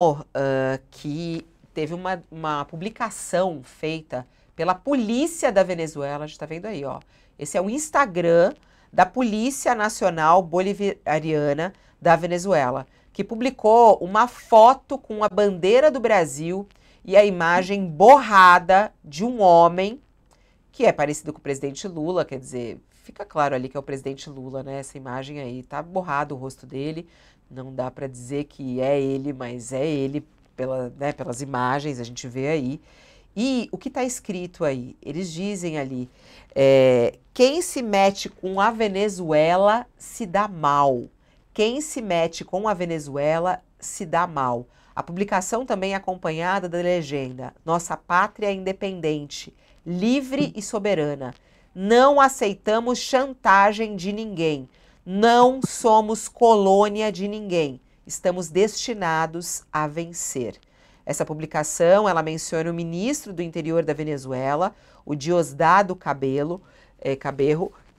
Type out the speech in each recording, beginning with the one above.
Uh, que teve uma, uma, publicação feita pela polícia da Venezuela, a gente está vendo aí, ó. Esse é o Instagram da Polícia Nacional Bolivariana da Venezuela, que publicou uma foto com a bandeira do Brasil e a imagem borrada de um homem que é parecido com o presidente Lula, quer dizer, fica claro ali que é o presidente Lula, né? Essa imagem aí, tá borrado o rosto dele, não dá para dizer que é ele, mas é ele pela, né, pelas imagens, a gente vê aí. E o que está escrito aí? Eles dizem ali: é, quem se mete com a Venezuela se dá mal. Quem se mete com a Venezuela se dá mal. A publicação também é acompanhada da legenda: Nossa pátria é independente, livre e soberana. Não aceitamos chantagem de ninguém. Não somos colônia de ninguém. Estamos destinados a vencer. Essa publicação, ela menciona o ministro do Interior da Venezuela, o Diosdado Cabelo, é, eh,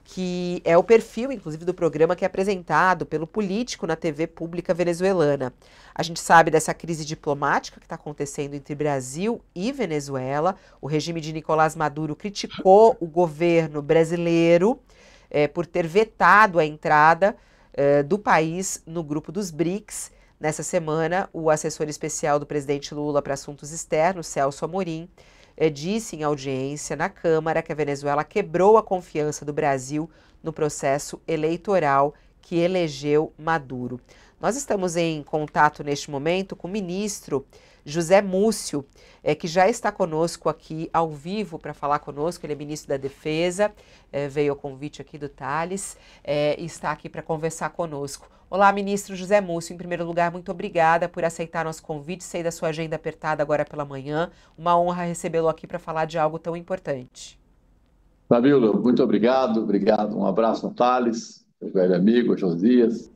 que é o perfil, inclusive, do programa que é apresentado pelo político na TV pública venezuelana. A gente sabe dessa crise diplomática que está acontecendo entre Brasil e Venezuela. O regime de Nicolás Maduro criticou o governo brasileiro é, por ter vetado a entrada é, do país no grupo dos BRICS. Nessa semana, o assessor especial do presidente Lula para assuntos externos, Celso Amorim, é, disse em audiência na Câmara que a Venezuela quebrou a confiança do Brasil no processo eleitoral que elegeu Maduro. Nós estamos em contato neste momento com o ministro José Múcio, é, que já está conosco aqui ao vivo para falar conosco. Ele é ministro da Defesa, é, veio ao convite aqui do Thales é, e está aqui para conversar conosco. Olá, ministro José Múcio. Em primeiro lugar, muito obrigada por aceitar nosso convite. Sei da sua agenda apertada agora pela manhã. Uma honra recebê-lo aqui para falar de algo tão importante. Fabíola, muito obrigado. Obrigado. Um abraço ao Thales, meu velho amigo, Josias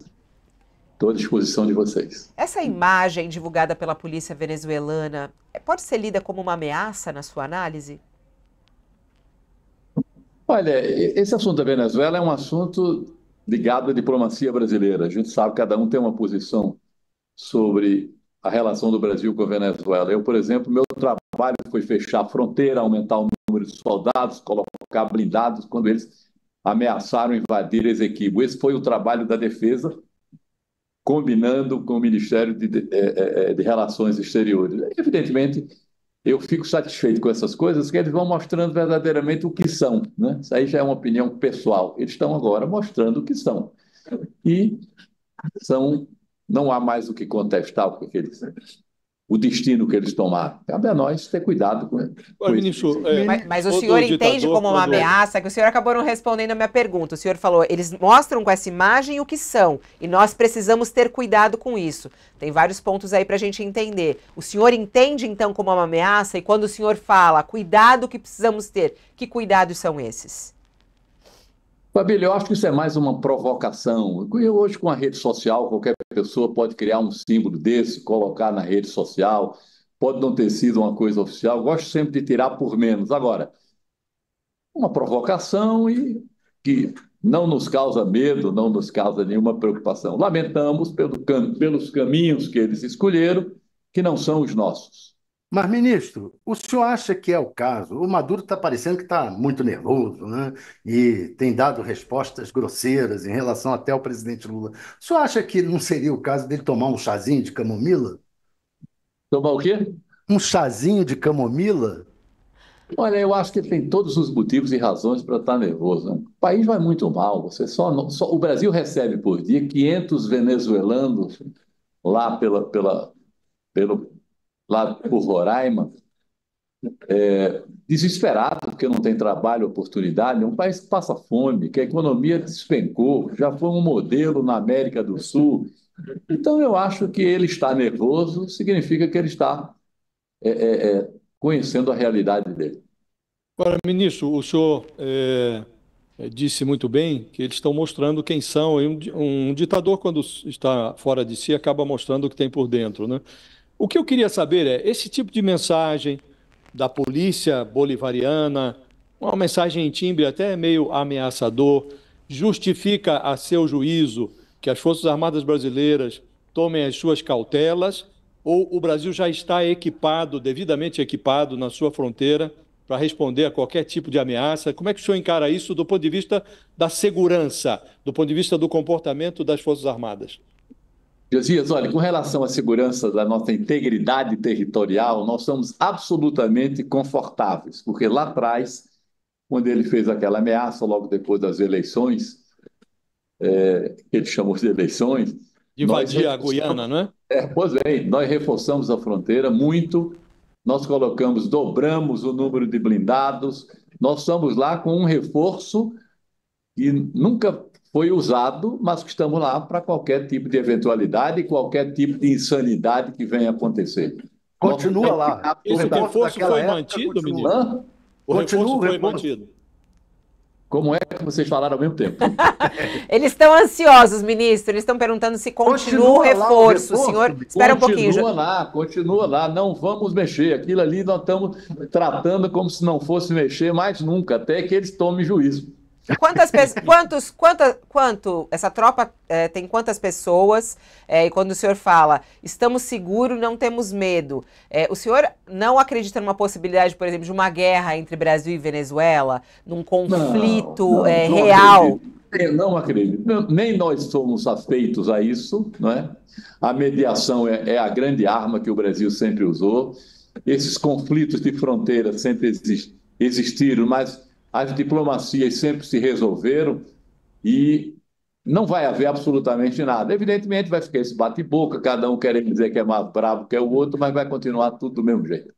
Estou à disposição de vocês. Essa imagem divulgada pela polícia venezuelana eh, pode ser lida como uma ameaça na sua análise? Olha, esse assunto da Venezuela é um assunto ligado à diplomacia brasileira. A gente sabe que cada um tem uma posição sobre a relação do Brasil com a Venezuela. Eu, por exemplo, meu trabalho foi fechar a fronteira, aumentar o número de soldados, colocar blindados quando eles ameaçaram invadir Esequibo. Esse foi o trabalho da defesa combinando com o Ministério de, de, eh, eh, eh, de Relações Exteriores. Evidentemente, eu fico satisfeito com essas coisas, que eles vão mostrando verdadeiramente o que são. Né? Isso aí já é uma opinião pessoal. Eles estão agora mostrando o que são. E são, não há mais o que contestar o que eles o destino que eles tomaram. Cabe a nós ter cuidado com, com ministro, é, mas, mas, o senhor entende ditador, como uma é- ameaça? Que o senhor acabou não respondendo a minha pergunta. O senhor falou, eles mostram com essa imagem o que são e nós precisamos ter cuidado com isso. Tem vários pontos aí para a gente entender. O senhor entende então como uma ameaça e quando o senhor fala, cuidado que precisamos ter, que cuidados são esses? Fabílio, eu acho que isso é mais uma provocação. Eu, hoje, com a rede social, qualquer pessoa pode criar um símbolo desse, colocar na rede social. Pode não ter sido uma coisa oficial. Eu gosto sempre de tirar por menos. Agora, uma provocação e que não nos causa medo, não nos causa nenhuma preocupação. Lamentamos pelo, pelos caminhos que eles escolheram, que não são os nossos. Mas, ministro, o senhor acha que é o caso? O Maduro está parecendo que está muito nervoso, né? E tem dado respostas grosseiras em relação até ao presidente Lula. O senhor acha que não seria o caso dele tomar um chazinho de camomila? Tomar o quê? Um chazinho de camomila? Olha, eu acho que ele tem todos os motivos e razões para estar tá nervoso. Né? O país vai muito mal. Você só, só, o Brasil recebe por dia 500 venezuelanos lá pela, pela, pelo lá por Roraima, é, desesperado porque não tem trabalho, oportunidade, um país que passa fome, que a economia despencou, já foi um modelo na América do Sul. Então, eu acho que ele está nervoso, significa que ele está é, é, é conhecendo a realidade dele. Agora, ministro, o senhor é, é, disse muito bem que eles estão mostrando quem são. um ditador, quando está fora de si, acaba mostrando o que tem por dentro. Né? O que eu queria saber é esse tipo de mensagem da polícia bolivariana, uma mensagem em timbre até meio ameaçador, justifica a seu juízo que as Forças Armadas brasileiras tomem as suas cautelas ou o Brasil já está equipado, devidamente equipado na sua fronteira para responder a qualquer tipo de ameaça? Como é que o senhor encara isso do ponto de vista da segurança, do ponto de vista do comportamento das Forças Armadas? Josias, olha, com relação à segurança da nossa integridade territorial, nós estamos absolutamente confortáveis, porque lá atrás, quando ele fez aquela ameaça logo depois das eleições, é, que ele chamou de eleições. invadir a Guiana, não é? é? Pois bem, nós reforçamos a fronteira muito, nós colocamos, dobramos o número de blindados, nós estamos lá com um reforço que nunca foi usado, mas que estamos lá para qualquer tipo de eventualidade, qualquer tipo de insanidade que venha acontecer. Continua lá. o reforço foi época, mantido, continua, menino? O continua, reforço foi reforço. mantido. Como é que vocês falaram ao mesmo tempo? Eles estão ansiosos, ministro. Eles estão perguntando se continua, o reforço. o reforço. senhor, espera um pouquinho. Continua lá, continua lá. Não vamos mexer. Aquilo ali nós estamos tratando como se não fosse mexer mais nunca, até que eles tomem juízo. Quantas quantos, quanta, quanto essa tropa é, tem quantas pessoas? É, e quando o senhor fala, estamos seguros, não temos medo, é, o senhor não acredita numa possibilidade, por exemplo, de uma guerra entre Brasil e Venezuela, num conflito não, não, é, não real? Acredito, não acredito. nem nós somos afeitos a isso, não é? A mediação é, é a grande arma que o Brasil sempre usou. Esses conflitos de fronteira sempre existiram, mas as diplomacias sempre se resolveram e não vai haver absolutamente nada. Evidentemente, vai ficar esse bate-boca, cada um querendo dizer que é mais bravo que é o outro, mas vai continuar tudo do mesmo jeito.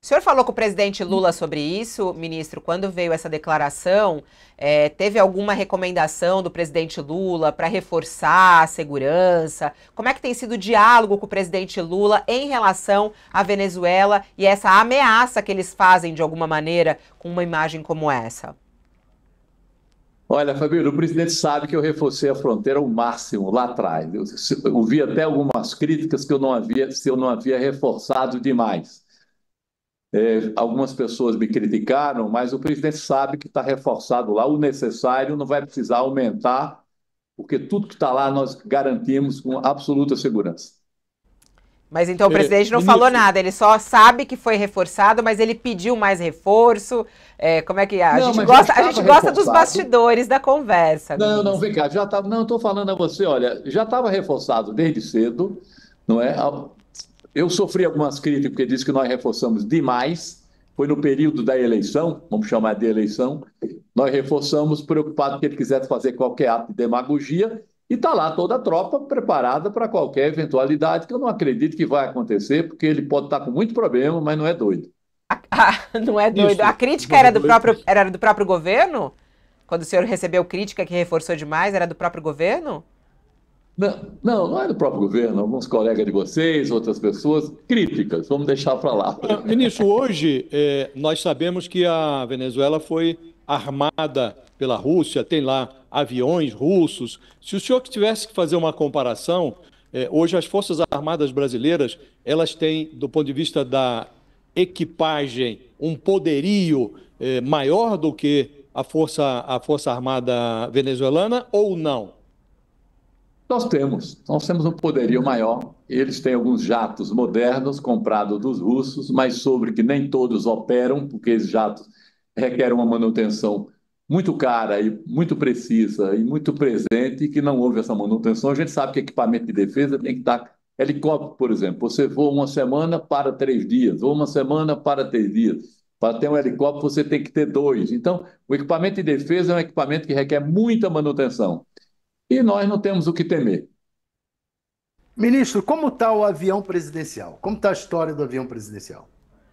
O senhor falou com o presidente Lula sobre isso, ministro. Quando veio essa declaração, é, teve alguma recomendação do presidente Lula para reforçar a segurança? Como é que tem sido o diálogo com o presidente Lula em relação à Venezuela e essa ameaça que eles fazem de alguma maneira com uma imagem como essa? Olha, Fabíola, o presidente sabe que eu reforcei a fronteira ao máximo lá atrás. Eu ouvi até algumas críticas que eu não havia, se eu não havia reforçado demais. É, algumas pessoas me criticaram, mas o presidente sabe que está reforçado lá o necessário, não vai precisar aumentar, porque tudo que está lá nós garantimos com absoluta segurança. Mas então o é, presidente é, não falou nada, ele só sabe que foi reforçado, mas ele pediu mais reforço. É, como é que é? a não, gente gosta? A gente gosta dos bastidores da conversa. Não, ministro. não, vem cá, já estava. Tá, não, estou falando a você, olha, já estava reforçado desde cedo, não é? Eu sofri algumas críticas porque disse que nós reforçamos demais. Foi no período da eleição, vamos chamar de eleição, nós reforçamos, preocupado que ele quisesse fazer qualquer ato de demagogia, e está lá toda a tropa preparada para qualquer eventualidade, que eu não acredito que vai acontecer, porque ele pode estar tá com muito problema, mas não é doido. Ah, não é doido. Isso, a é crítica era do, próprio, era do próprio governo? Quando o senhor recebeu crítica que reforçou demais, era do próprio governo? Não, não, não é do próprio governo, alguns colegas de vocês, outras pessoas, críticas, vamos deixar para lá. ministro, hoje eh, nós sabemos que a Venezuela foi armada pela Rússia, tem lá aviões russos. Se o senhor tivesse que fazer uma comparação, eh, hoje as Forças Armadas brasileiras, elas têm, do ponto de vista da equipagem, um poderio eh, maior do que a Força, a Força Armada venezuelana ou não? Nós temos, nós temos um poderio maior. Eles têm alguns jatos modernos comprados dos russos, mas sobre que nem todos operam, porque esses jatos requerem uma manutenção muito cara e muito precisa e muito presente, e que não houve essa manutenção. A gente sabe que equipamento de defesa tem que estar. Helicóptero, por exemplo, você voa uma semana para três dias, ou uma semana para três dias. Para ter um helicóptero, você tem que ter dois. Então, o equipamento de defesa é um equipamento que requer muita manutenção e nós não temos o que temer. Ministro, como está o avião presidencial? Como está a história do avião presidencial?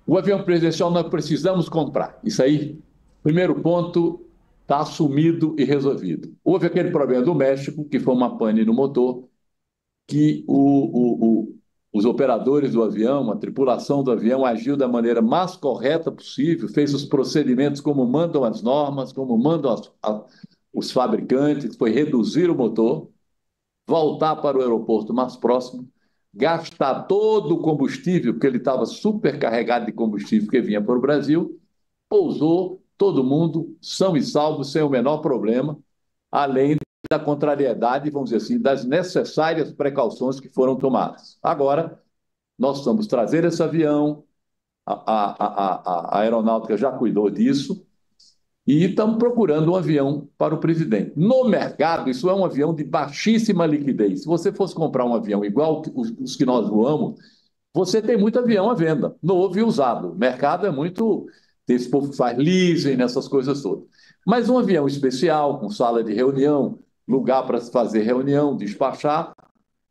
O avião presidencial nós precisamos comprar. Isso aí, primeiro ponto, está assumido e resolvido. Houve aquele problema do México, que foi uma pane no motor, que o, o, o, os operadores do avião, a tripulação do avião, agiu da maneira mais correta possível, fez os procedimentos como mandam as normas, como mandam as, os fabricantes foi reduzir o motor, voltar para o aeroporto mais próximo, gastar todo o combustível, porque ele estava supercarregado de combustível que vinha para o Brasil, pousou todo mundo são e salvo, sem o menor problema, além da contrariedade, vamos dizer assim, das necessárias precauções que foram tomadas. Agora, nós vamos trazer esse avião, a, a, a, a aeronáutica já cuidou disso, e estamos procurando um avião para o presidente. No mercado, isso é um avião de baixíssima liquidez. Se você fosse comprar um avião igual os, que nós voamos, você tem muito avião à venda, novo e usado. O mercado é muito. Esse povo que faz leasing, nessas coisas todas. Mas um avião especial, com sala de reunião, lugar para se fazer reunião, despachar,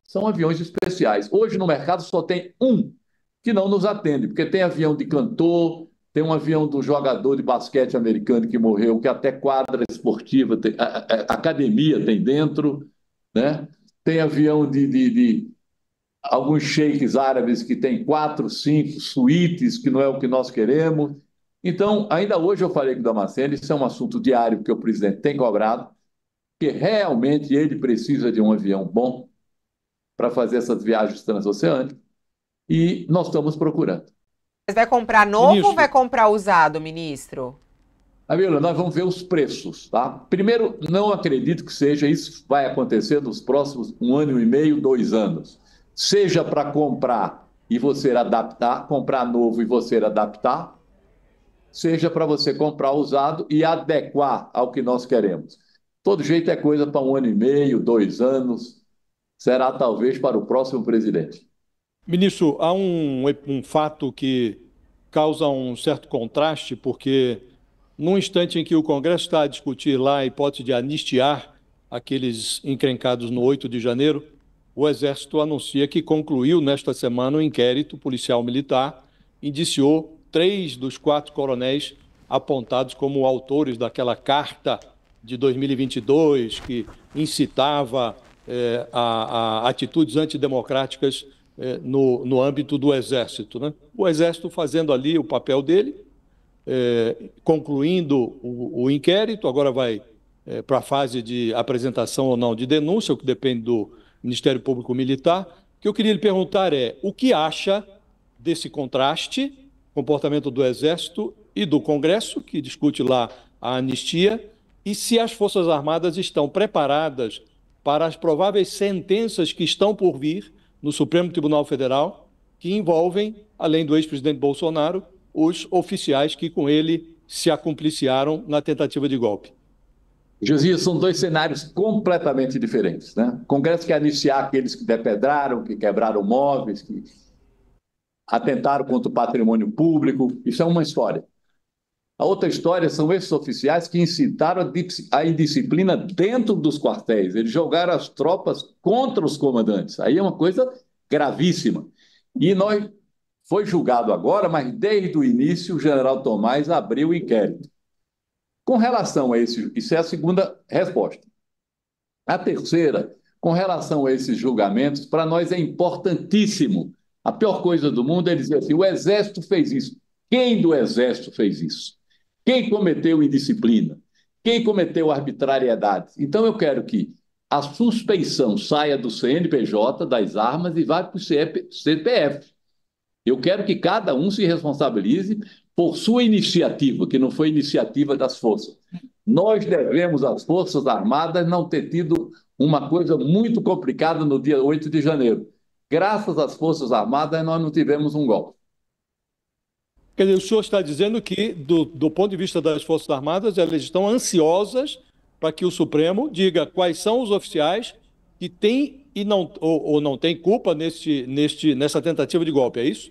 são aviões especiais. Hoje no mercado só tem um que não nos atende, porque tem avião de cantor, tem um avião do jogador de basquete americano que morreu, que até quadra esportiva, tem, a, a, a academia tem dentro, né? Tem avião de, de, de alguns sheiks árabes que tem quatro, cinco suítes, que não é o que nós queremos. Então, ainda hoje eu falei com o Damasceno, isso é um assunto diário que o presidente tem cobrado, que realmente ele precisa de um avião bom para fazer essas viagens transoceânicas, e nós estamos procurando. Mas vai comprar novo ministro, ou vai comprar usado, ministro? Camila, nós vamos ver os preços, tá? Primeiro, não acredito que seja isso vai acontecer nos próximos um ano e meio, dois anos. Seja para comprar e você adaptar, comprar novo e você adaptar, seja para você comprar usado e adequar ao que nós queremos. Todo jeito é coisa para um ano e meio, dois anos, será talvez para o próximo presidente. Ministro, há um, um fato que causa um certo contraste, porque num instante em que o Congresso está a discutir lá a hipótese de anistiar aqueles encrencados no 8 de janeiro, o Exército anuncia que concluiu nesta semana o um inquérito policial militar, indiciou três dos quatro coronéis apontados como autores daquela carta de 2022 que incitava eh, a, a atitudes antidemocráticas é, no, no âmbito do Exército. Né? O Exército fazendo ali o papel dele, é, concluindo o, o, inquérito, agora vai é, para a fase de apresentação ou não de denúncia, o que depende do Ministério Público Militar. O que eu queria lhe perguntar é o que acha desse contraste, comportamento do Exército e do Congresso, que discute lá a anistia, e se as Forças Armadas estão preparadas para as prováveis sentenças que estão por vir no Supremo Tribunal Federal que envolvem, além do ex-presidente Bolsonaro, os oficiais que com ele se acumpliciaram na tentativa de golpe. Josias, são dois cenários completamente diferentes. Né? O Congresso quer iniciar aqueles que depedraram, que quebraram móveis, que atentaram contra o patrimônio público. Isso é uma história. A outra história são esses oficiais que incitaram a indisciplina dentro dos quartéis. Eles jogaram as tropas contra os comandantes. Aí é uma coisa gravíssima. E nós foi julgado agora, mas desde o início o general Tomás abriu o inquérito. Com relação a esse, isso é a segunda resposta. A terceira, com relação a esses julgamentos, para nós é importantíssimo. A pior coisa do mundo é dizer assim: o exército fez isso. Quem do exército fez isso? Quem cometeu indisciplina? Quem cometeu arbitrariedade? Então eu quero que a suspeição saia do CNPJ das armas e vá para o CPF. Eu quero que cada um se responsabilize por sua iniciativa, que não foi iniciativa das forças. Nós devemos às Forças Armadas não ter tido uma coisa muito complicada no dia 8 de janeiro. Graças às Forças Armadas, nós não tivemos um golpe. Quer dizer, o senhor está dizendo que, do, do ponto de vista das Forças Armadas, elas estão ansiosas para que o Supremo diga quais são os oficiais que têm e não, ou, ou não têm culpa neste, neste, nessa tentativa de golpe, é isso?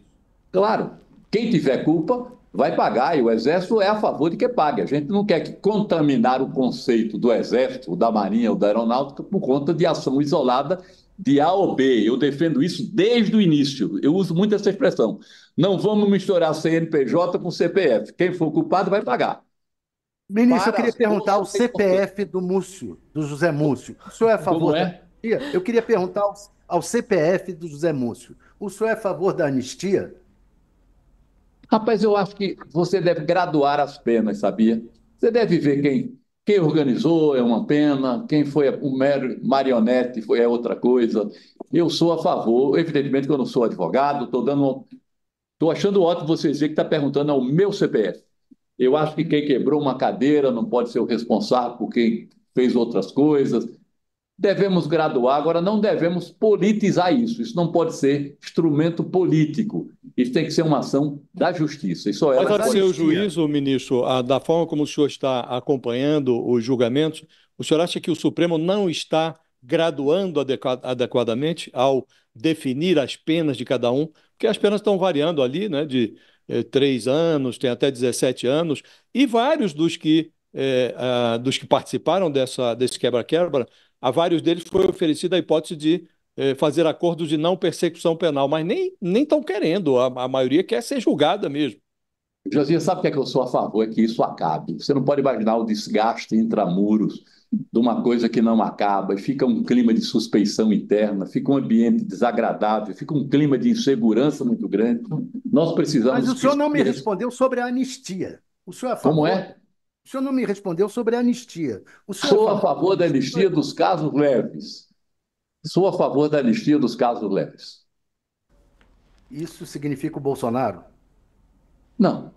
Claro. Quem tiver culpa vai pagar e o Exército é a favor de que pague. A gente não quer que contaminar o conceito do Exército, da Marinha ou da Aeronáutica por conta de ação isolada de A ou B. Eu defendo isso desde o início. Eu uso muito essa expressão. Não vamos misturar CNPJ com CPF. Quem for culpado vai pagar. Ministro, Para eu queria perguntar o CPF do Múcio, do José Múcio. O senhor é a favor? É? Da... Eu queria perguntar ao CPF do José Múcio. O senhor é a favor da anistia? Rapaz, eu acho que você deve graduar as penas, sabia? Você deve ver quem, quem organizou é uma pena, quem foi o mero marionete foi é outra coisa. Eu sou a favor, evidentemente que eu não sou advogado, estou dando Estou achando ótimo você dizer que está perguntando ao meu CPF. Eu acho que quem quebrou uma cadeira não pode ser o responsável por quem fez outras coisas. Devemos graduar, agora não devemos politizar isso. Isso não pode ser instrumento político. Isso tem que ser uma ação da justiça. Isso é. Mas a seu juízo, ministro, a, da forma como o senhor está acompanhando os julgamentos, o senhor acha que o Supremo não está graduando adequadamente ao definir as penas de cada um? Porque as penas estão variando ali, né? De eh, três anos, tem até 17 anos, e vários dos que, eh, ah, dos que participaram dessa, desse quebra-quebra a vários deles foi oferecida a hipótese de eh, fazer acordos de não persecução penal, mas nem estão querendo, a, a, maioria quer ser julgada mesmo. Josias, sabe o que é que eu sou a favor? É que isso acabe. Você não pode imaginar o desgaste intramuros de uma coisa que não acaba, e fica um clima de suspeição interna, fica um ambiente desagradável, fica um clima de insegurança muito grande. Nós precisamos. Mas o senhor não me respondeu sobre a anistia. O senhor é a favor? Como é? O senhor não me respondeu sobre a anistia. Sou a favor da anistia dos casos leves. Sou a favor da anistia dos casos leves. Isso significa o Bolsonaro? Não.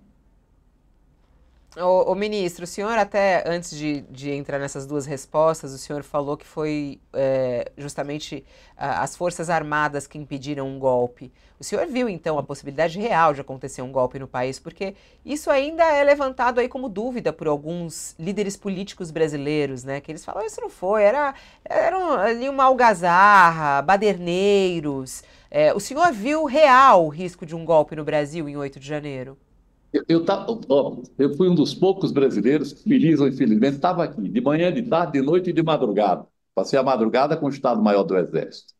O, ministro, o senhor até antes de, de, entrar nessas duas respostas, o senhor falou que foi é, justamente a, as Forças Armadas que impediram um golpe. O senhor viu então a possibilidade real de acontecer um golpe no país, porque isso ainda é levantado aí como dúvida por alguns líderes políticos brasileiros, né? Que eles falam, isso não foi, era, era ali uma algazarra, baderneiros. É, o senhor viu real o risco de um golpe no Brasil em 8 de janeiro? Eu, tá, ó, eu fui um dos poucos brasileiros, feliz ou infelizmente, estava aqui de manhã, de tarde, de noite e de madrugada. Passei a madrugada com o Estado-Maior do Exército.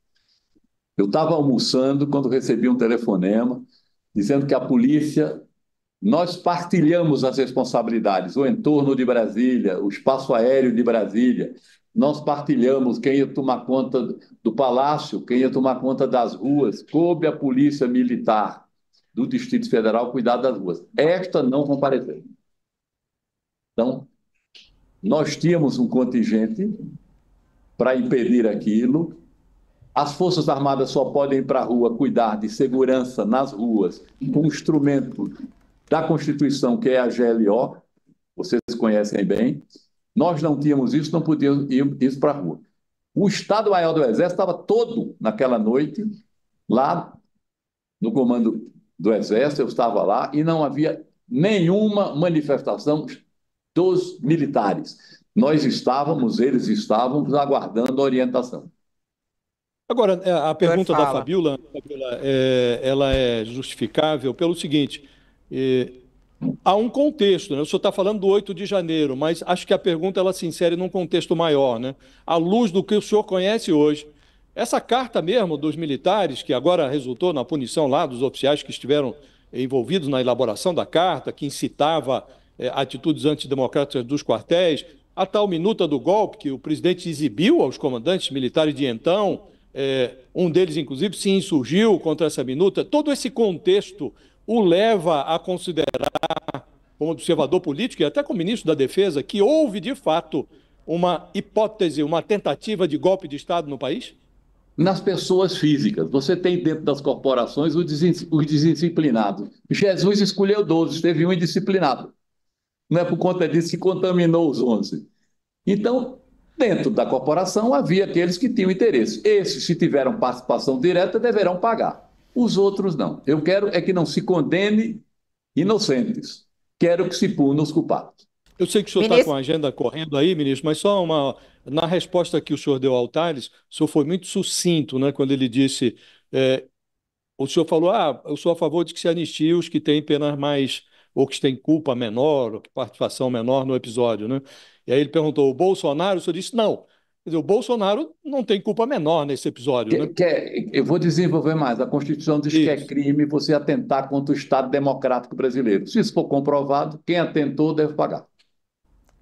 Eu estava almoçando quando recebi um telefonema dizendo que a polícia, nós partilhamos as responsabilidades, o entorno de Brasília, o espaço aéreo de Brasília, nós partilhamos quem ia tomar conta do palácio, quem ia tomar conta das ruas, coube a polícia militar do Distrito Federal cuidar das ruas. Esta não compareceu. Então, nós tínhamos um contingente para impedir aquilo. As Forças Armadas só podem ir para a rua cuidar de segurança nas ruas com um instrumento da Constituição, que é a GLO, vocês conhecem bem. Nós não tínhamos isso, não podíamos ir isso para a rua. O Estado-Maior do Exército estava todo naquela noite lá no comando do Exército, eu estava lá e não havia nenhuma manifestação dos militares. Nós estávamos, eles estávamos aguardando orientação. Agora, é, a então, é pergunta da Fabiola, né, Fabiola é, ela é justificável pelo seguinte: é, há um contexto, né? o senhor está falando do 8 de janeiro, mas acho que a pergunta ela se insere num contexto maior. Né? À luz do que o senhor conhece hoje, essa carta mesmo dos militares, que agora resultou na punição lá dos oficiais que estiveram envolvidos na elaboração da carta, que incitava é, atitudes antidemocráticas dos quartéis, a tal minuta do golpe que o presidente exibiu aos comandantes militares de então, é, um deles, inclusive, se insurgiu contra essa minuta. Todo esse contexto o leva a considerar, como observador político e até como ministro da Defesa, que houve de fato uma hipótese, uma tentativa de golpe de Estado no país? nas pessoas físicas. Você tem dentro das corporações os disciplinados. Jesus escolheu 12, teve um indisciplinado. Não é por conta disso que contaminou os 11. Então, dentro da corporação havia aqueles que tinham interesse. Esses, se tiveram participação direta, deverão pagar. Os outros não. Eu quero é que não se condene inocentes. Quero que se puna os culpados. Eu sei que o senhor está com a agenda correndo aí, ministro, mas só uma. Na resposta que o senhor deu ao Tales, o senhor foi muito sucinto, né? Quando ele disse. É, o senhor falou: ah, eu sou a favor de que se anistie os que têm penas mais. ou que têm culpa menor, ou que participação menor no episódio, né? E aí ele perguntou: o Bolsonaro? O senhor disse: não. Quer dizer, o Bolsonaro não tem culpa menor nesse episódio. Que, né? que, é, eu vou desenvolver mais. A Constituição diz isso. que é crime você atentar contra o Estado Democrático Brasileiro. Se isso for comprovado, quem atentou deve pagar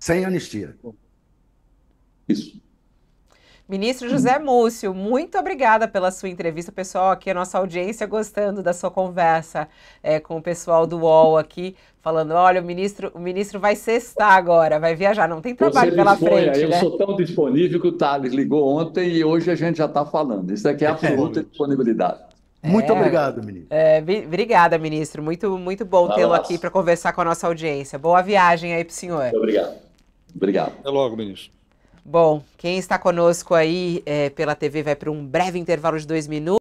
sem anistia. Isso. Ministro José Múcio, muito obrigada pela sua entrevista, pessoal. Aqui a nossa audiência gostando da sua conversa é, com o pessoal do UOL aqui, falando: olha, o ministro, o ministro vai cestar agora, vai viajar, não tem trabalho Você pela frente. É, eu né? sou tão disponível que o Thales ligou ontem e hoje a gente já está falando. Isso aqui é, é absoluta é. disponibilidade. Muito é, obrigado, ministro. É, obrigada, ministro. Muito, muito bom tê-lo aqui para conversar com a nossa audiência. Boa viagem aí para o senhor. Muito obrigado. Obrigado. Até logo, ministro. Bom, quem está conosco aí é, pela TV vai para um breve intervalo de dois minutos.